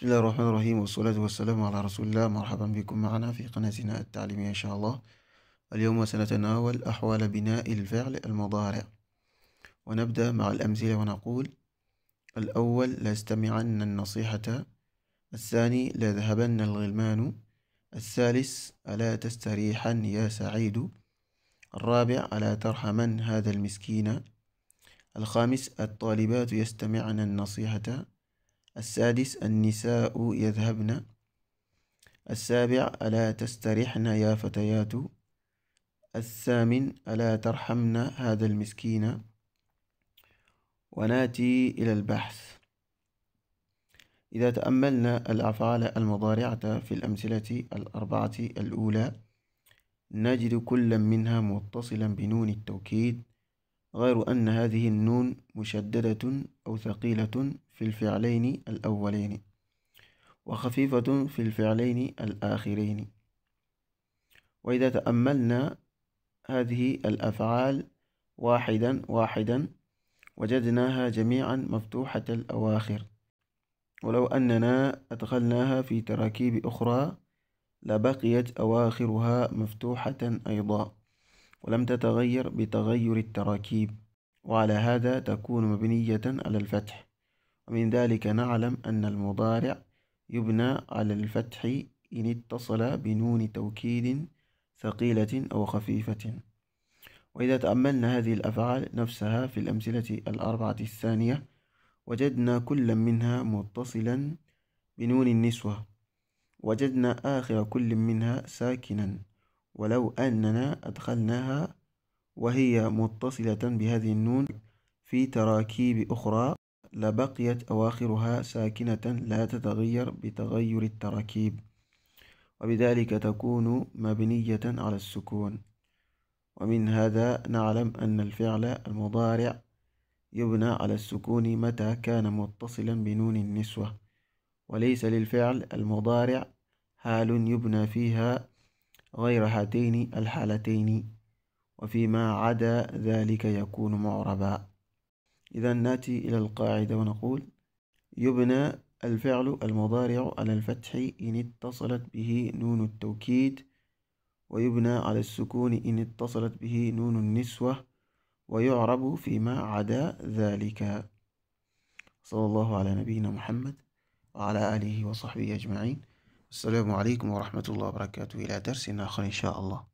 بسم الله الرحمن الرحيم والصلاة والسلام على رسول الله مرحبا بكم معنا في قناتنا التعليمية إن شاء الله اليوم سنتناول أحوال بناء الفعل المضارع ونبدأ مع الأمثلة ونقول الأول لاستمعن النصيحة الثاني لذهبن الغلمان الثالث ألا تستريحن يا سعيد الرابع ألا ترحمن هذا المسكين الخامس الطالبات يستمعن النصيحة السادس النساء يذهبن السابع ألا تسترحن يا فتيات الثامن ألا ترحمن هذا المسكين وناتي إلى البحث إذا تأملنا الأفعال المضارعة في الأمثلة الأربعة الأولى نجد كل منها متصلا بنون التوكيد غير أن هذه النون مشددة أو ثقيلة في الفعلين الأولين وخفيفة في الفعلين الآخرين وإذا تأملنا هذه الأفعال واحدا واحدا وجدناها جميعا مفتوحة الأواخر ولو أننا أدخلناها في تراكيب أخرى لبقيت أواخرها مفتوحة أيضا ولم تتغير بتغير التراكيب وعلى هذا تكون مبنية على الفتح ومن ذلك نعلم أن المضارع يبنى على الفتح إن اتصل بنون توكيد ثقيلة أو خفيفة وإذا تأملنا هذه الأفعال نفسها في الأمثلة الأربعة الثانية وجدنا كل منها متصلا بنون النسوة وجدنا آخر كل منها ساكنا ولو أننا أدخلناها وهي متصلة بهذه النون في تراكيب أخرى لبقيت أواخرها ساكنة لا تتغير بتغير التراكيب وبذلك تكون مبنية على السكون ومن هذا نعلم أن الفعل المضارع يبنى على السكون متى كان متصلا بنون النسوة وليس للفعل المضارع حال يبنى فيها غير هاتين الحالتين وفيما عدا ذلك يكون معربا إذا نأتي إلى القاعدة ونقول يبنى الفعل المضارع على الفتح إن اتصلت به نون التوكيد ويبنى على السكون إن اتصلت به نون النسوة ويعرب فيما عدا ذلك صلى الله على نبينا محمد وعلى آله وصحبه أجمعين السلام عليكم ورحمة الله وبركاته إلى درس آخر إن شاء الله